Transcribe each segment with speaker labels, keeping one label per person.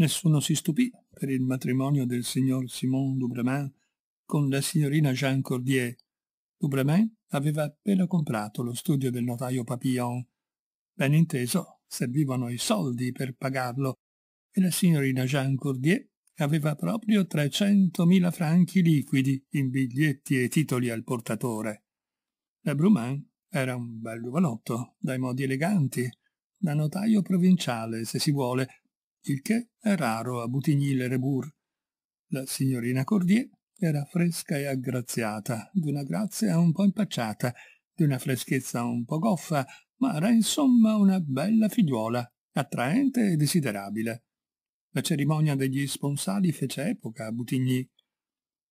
Speaker 1: Nessuno si stupì per il matrimonio del signor Simon Dubramin con la signorina Jean Cordier. Dubramin aveva appena comprato lo studio del notaio Papillon. Ben inteso, servivano i soldi per pagarlo e la signorina Jean Cordier aveva proprio 300.000 franchi liquidi in biglietti e titoli al portatore. La Brumin era un bel giovanotto, dai modi eleganti, da notaio provinciale, se si vuole, il che è raro a butigny le rebours La signorina Cordier era fresca e aggraziata, di una grazia un po' impacciata, di una freschezza un po' goffa, ma era insomma una bella figliuola, attraente e desiderabile. La cerimonia degli sponsali fece epoca a Butigny.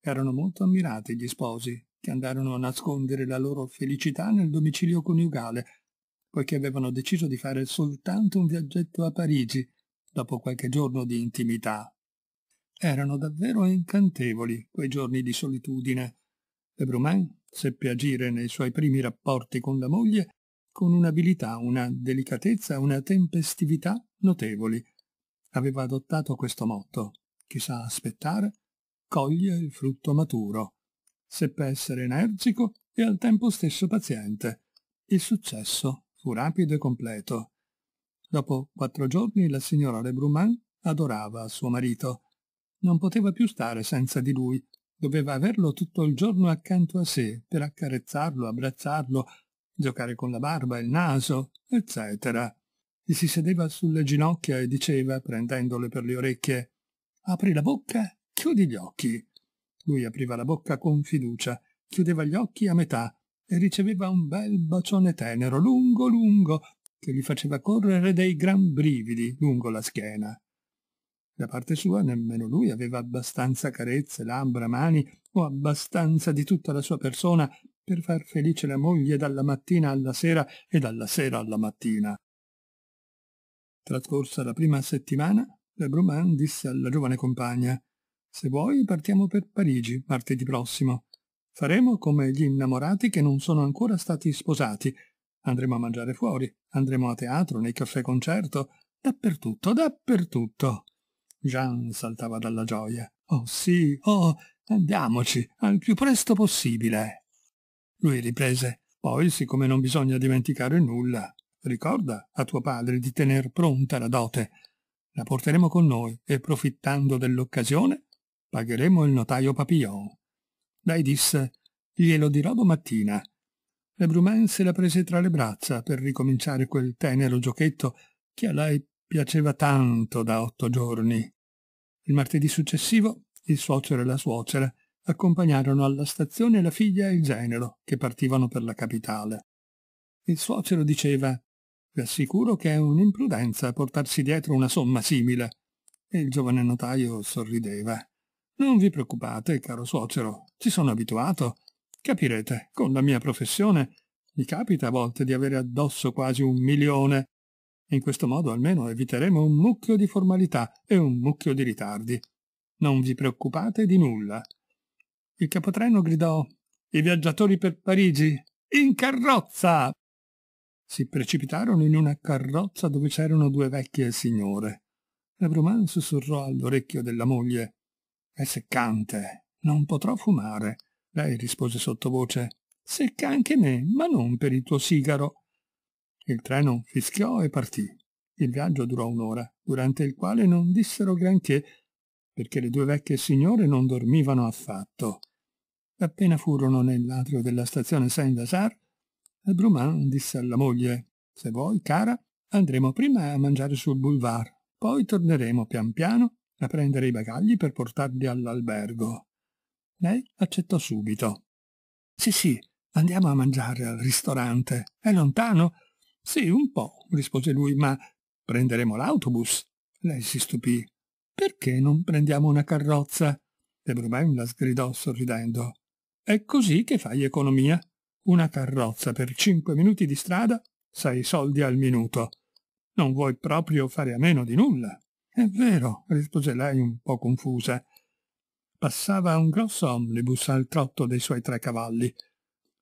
Speaker 1: Erano molto ammirati gli sposi, che andarono a nascondere la loro felicità nel domicilio coniugale, poiché avevano deciso di fare soltanto un viaggetto a Parigi, dopo qualche giorno di intimità. Erano davvero incantevoli quei giorni di solitudine, e Brumain seppe agire nei suoi primi rapporti con la moglie con un'abilità, una delicatezza, una tempestività notevoli. Aveva adottato questo motto, chi sa aspettare coglie il frutto maturo. Seppe essere energico e al tempo stesso paziente. Il successo fu rapido e completo. Dopo quattro giorni la signora Lebruman adorava suo marito. Non poteva più stare senza di lui. Doveva averlo tutto il giorno accanto a sé per accarezzarlo, abbracciarlo, giocare con la barba, il naso, eccetera. Gli si sedeva sulle ginocchia e diceva, prendendole per le orecchie, «Apri la bocca, chiudi gli occhi». Lui apriva la bocca con fiducia, chiudeva gli occhi a metà e riceveva un bel bacione tenero, lungo, lungo, che gli faceva correre dei gran brividi lungo la schiena. Da parte sua nemmeno lui aveva abbastanza carezze, labbra, mani o abbastanza di tutta la sua persona per far felice la moglie dalla mattina alla sera e dalla sera alla mattina. Trascorsa la prima settimana, la Bruman disse alla giovane compagna «Se vuoi partiamo per Parigi martedì prossimo. Faremo come gli innamorati che non sono ancora stati sposati andremo a mangiare fuori, andremo a teatro, nei caffè concerto, dappertutto, dappertutto. Jean saltava dalla gioia. Oh sì, oh, andiamoci, al più presto possibile. Lui riprese. Poi, siccome non bisogna dimenticare nulla, ricorda a tuo padre di tener pronta la dote. La porteremo con noi e, profittando dell'occasione, pagheremo il notaio Papillon. Lei disse, glielo dirò domattina e Brumain se la prese tra le braccia per ricominciare quel tenero giochetto che a lei piaceva tanto da otto giorni. Il martedì successivo il suocero e la suocera accompagnarono alla stazione la figlia e il genero che partivano per la capitale. Il suocero diceva «Vi assicuro che è un'imprudenza portarsi dietro una somma simile». E il giovane notaio sorrideva. «Non vi preoccupate, caro suocero, ci sono abituato Capirete, con la mia professione mi capita a volte di avere addosso quasi un milione. In questo modo almeno eviteremo un mucchio di formalità e un mucchio di ritardi. Non vi preoccupate di nulla. Il capotreno gridò «I viaggiatori per Parigi! In carrozza!» Si precipitarono in una carrozza dove c'erano due vecchie signore. La Bruman sussurrò all'orecchio della moglie «È seccante, non potrò fumare». Lei rispose sottovoce. Secca anche me, ma non per il tuo sigaro. Il treno fischiò e partì. Il viaggio durò un'ora, durante il quale non dissero granché, perché le due vecchie signore non dormivano affatto. Appena furono nell'atrio della stazione Saint-Lazare, Bruman disse alla moglie, «Se vuoi, cara, andremo prima a mangiare sul boulevard, poi torneremo pian piano a prendere i bagagli per portarli all'albergo. Lei accettò subito. Sì, sì, andiamo a mangiare al ristorante. È lontano? Sì, un po', rispose lui, ma prenderemo l'autobus. Lei si stupì. Perché non prendiamo una carrozza? De Brumain la sgridò sorridendo. È così che fai economia. Una carrozza per cinque minuti di strada, sei soldi al minuto. Non vuoi proprio fare a meno di nulla. È vero, rispose lei un po' confusa. Passava un grosso omnibus al trotto dei suoi tre cavalli.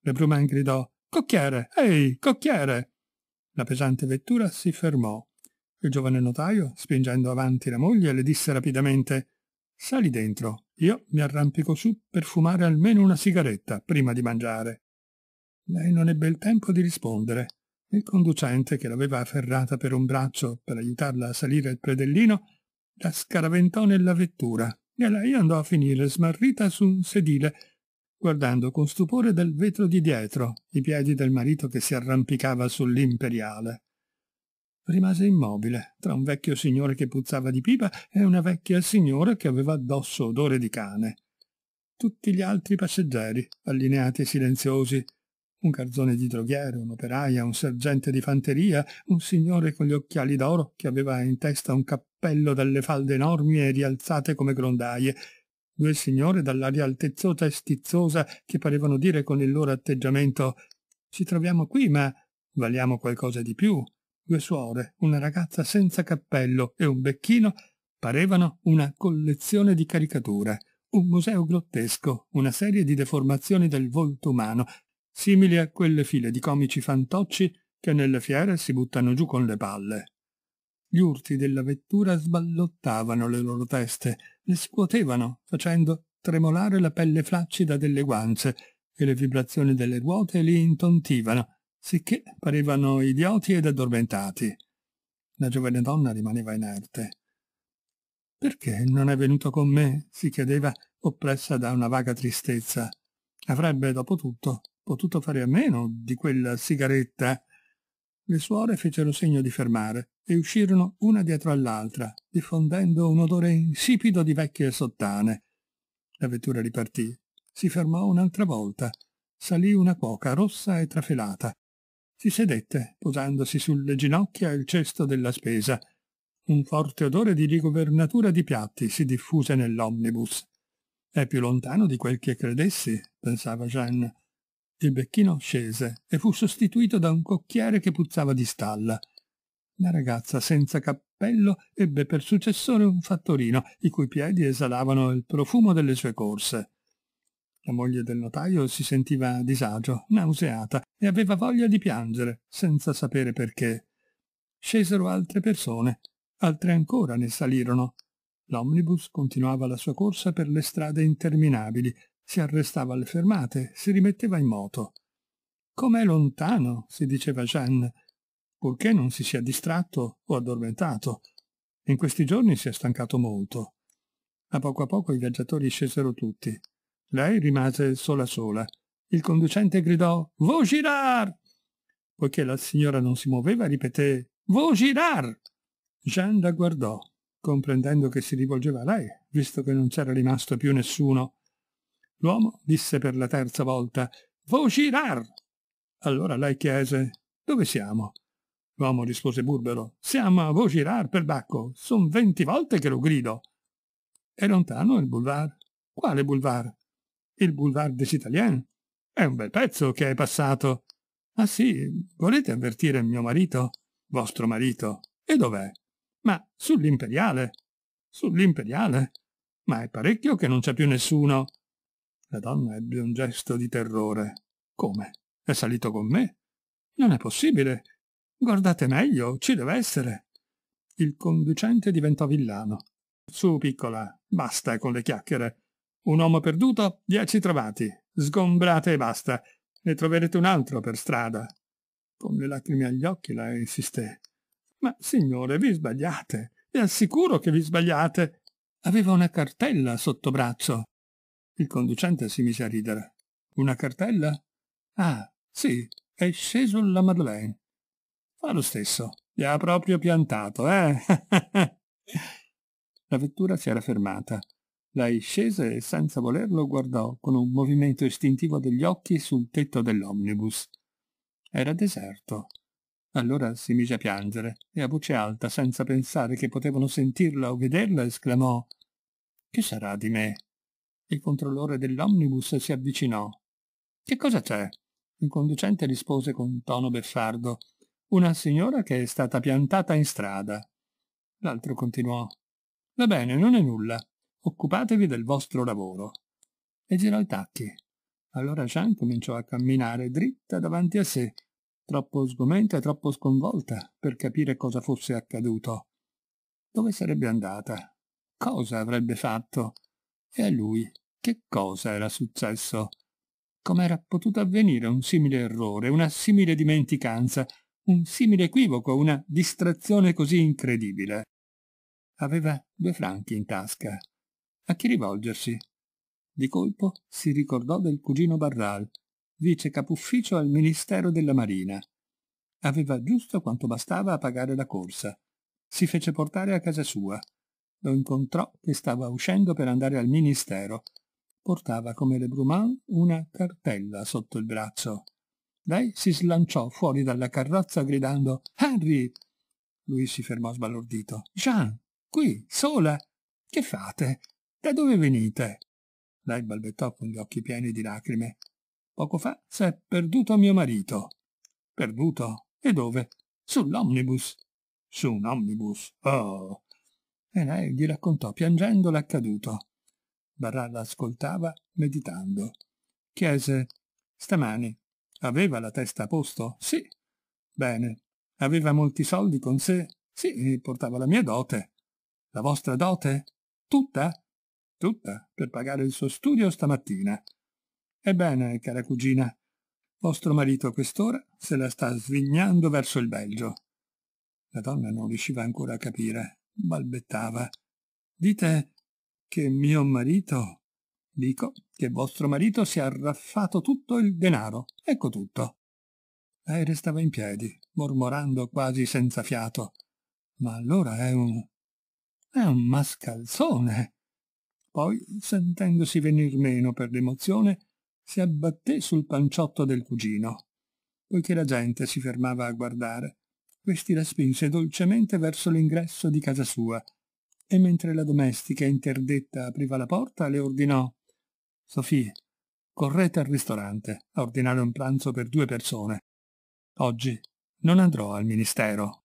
Speaker 1: Le Bruman gridò Cocchiere! Ehi, cocchiere! La pesante vettura si fermò. Il giovane notaio, spingendo avanti la moglie, le disse rapidamente Sali dentro, io mi arrampico su per fumare almeno una sigaretta prima di mangiare. Lei non ebbe il tempo di rispondere. Il conducente, che l'aveva afferrata per un braccio per aiutarla a salire il predellino, la scaraventò nella vettura e lei andò a finire smarrita su un sedile, guardando con stupore dal vetro di dietro i piedi del marito che si arrampicava sull'imperiale. Rimase immobile, tra un vecchio signore che puzzava di pipa e una vecchia signora che aveva addosso odore di cane. Tutti gli altri passeggeri, allineati e silenziosi, un garzone di droghiere, un operaia, un sergente di fanteria, un signore con gli occhiali d'oro che aveva in testa un cappello dalle falde enormi e rialzate come grondaie, due signore dall'aria altezzosa e stizzosa che parevano dire con il loro atteggiamento «Ci troviamo qui, ma valiamo qualcosa di più». Due suore, una ragazza senza cappello e un becchino parevano una collezione di caricature, un museo grottesco, una serie di deformazioni del volto umano simili a quelle file di comici fantocci che nelle fiere si buttano giù con le palle. Gli urti della vettura sballottavano le loro teste, le scuotevano, facendo tremolare la pelle flaccida delle guance, e le vibrazioni delle ruote li intontivano, sicché parevano idioti ed addormentati. La giovane donna rimaneva inerte. Perché non è venuto con me? si chiedeva, oppressa da una vaga tristezza. Avrebbe, dopo tutto, potuto fare a meno di quella sigaretta. Le suore fecero segno di fermare e uscirono una dietro all'altra, diffondendo un odore insipido di vecchie sottane. La vettura ripartì. Si fermò un'altra volta. Salì una cuoca rossa e trafelata. Si sedette, posandosi sulle ginocchia il cesto della spesa. Un forte odore di rigovernatura di piatti si diffuse nell'omnibus. È più lontano di quel che credessi, pensava Jeanne. Il becchino scese e fu sostituito da un cocchiere che puzzava di stalla. La ragazza senza cappello ebbe per successore un fattorino, i cui piedi esalavano il profumo delle sue corse. La moglie del notaio si sentiva a disagio, nauseata, e aveva voglia di piangere, senza sapere perché. Scesero altre persone, altre ancora ne salirono. L'omnibus continuava la sua corsa per le strade interminabili, si arrestava alle fermate, si rimetteva in moto. Com'è lontano, si diceva Jeanne, purché non si sia distratto o addormentato. In questi giorni si è stancato molto. A poco a poco i viaggiatori scesero tutti. Lei rimase sola sola. Il conducente gridò «Vos girar!» Poiché la signora non si muoveva, ripeté «Vos girar!» Jeanne la guardò, comprendendo che si rivolgeva a lei, visto che non c'era rimasto più nessuno. L'uomo disse per la terza volta «Vocirar!» Allora lei chiese «Dove siamo?» L'uomo rispose burbero «Siamo a Vocirar, perbacco! Son venti volte che lo grido!» È lontano il boulevard. Quale boulevard? Il boulevard des Italiens. È un bel pezzo che è passato. Ah sì, volete avvertire mio marito? Vostro marito. E dov'è? Ma sull'imperiale. Sull'imperiale? Ma è parecchio che non c'è più nessuno. La donna ebbe un gesto di terrore. Come? È salito con me? Non è possibile. Guardate meglio, ci deve essere. Il conducente diventò villano. Su, piccola, basta con le chiacchiere. Un uomo perduto, dieci trovati. Sgombrate e basta. Ne troverete un altro per strada. Con le lacrime agli occhi la insisté. Ma signore, vi sbagliate. Vi assicuro che vi sbagliate. Aveva una cartella sotto braccio. Il conducente si mise a ridere. Una cartella? Ah, sì, è sceso la Madeleine. Fa lo stesso. Gli ha proprio piantato, eh? la vettura si era fermata. Lei scese e senza volerlo guardò con un movimento istintivo degli occhi sul tetto dell'omnibus. Era deserto. Allora si mise a piangere e a voce alta, senza pensare che potevano sentirla o vederla, esclamò «Che sarà di me?» Il controllore dell'omnibus si avvicinò. Che cosa c'è? Il conducente rispose con tono beffardo. Una signora che è stata piantata in strada. L'altro continuò. Va bene, non è nulla. Occupatevi del vostro lavoro. E girò il tacchi. Allora Jean cominciò a camminare dritta davanti a sé, troppo sgomenta e troppo sconvolta per capire cosa fosse accaduto. Dove sarebbe andata? Cosa avrebbe fatto? E a lui che cosa era successo? Com'era potuto avvenire un simile errore, una simile dimenticanza, un simile equivoco, una distrazione così incredibile? Aveva due franchi in tasca. A chi rivolgersi? Di colpo si ricordò del cugino Barral, vice capufficio al Ministero della Marina. Aveva giusto quanto bastava a pagare la corsa. Si fece portare a casa sua. Lo incontrò che stava uscendo per andare al Ministero portava come le Bruman una cartella sotto il braccio. Lei si slanciò fuori dalla carrozza gridando «Henry!». Lui si fermò sbalordito. «Jean, qui, sola? Che fate? Da dove venite?» Lei balbettò con gli occhi pieni di lacrime. «Poco fa si è perduto mio marito». «Perduto? E dove?» «Sull'omnibus». «Su un omnibus? Oh!» E lei gli raccontò piangendo l'accaduto. Barra l'ascoltava meditando. Chiese Stamani aveva la testa a posto? Sì. Bene. Aveva molti soldi con sé? Sì, portava la mia dote. La vostra dote? Tutta? Tutta, per pagare il suo studio stamattina. Ebbene, cara cugina, vostro marito a quest'ora se la sta svignando verso il Belgio. La donna non riusciva ancora a capire, balbettava. Dite che mio marito, dico, che vostro marito si è arraffato tutto il denaro. Ecco tutto. Lei restava in piedi, mormorando quasi senza fiato. Ma allora è un... è un mascalzone. Poi, sentendosi venir meno per l'emozione, si abbatté sul panciotto del cugino. Poiché la gente si fermava a guardare, questi la spinse dolcemente verso l'ingresso di casa sua, e mentre la domestica interdetta apriva la porta le ordinò Sofie, correte al ristorante a ordinare un pranzo per due persone. Oggi non andrò al ministero.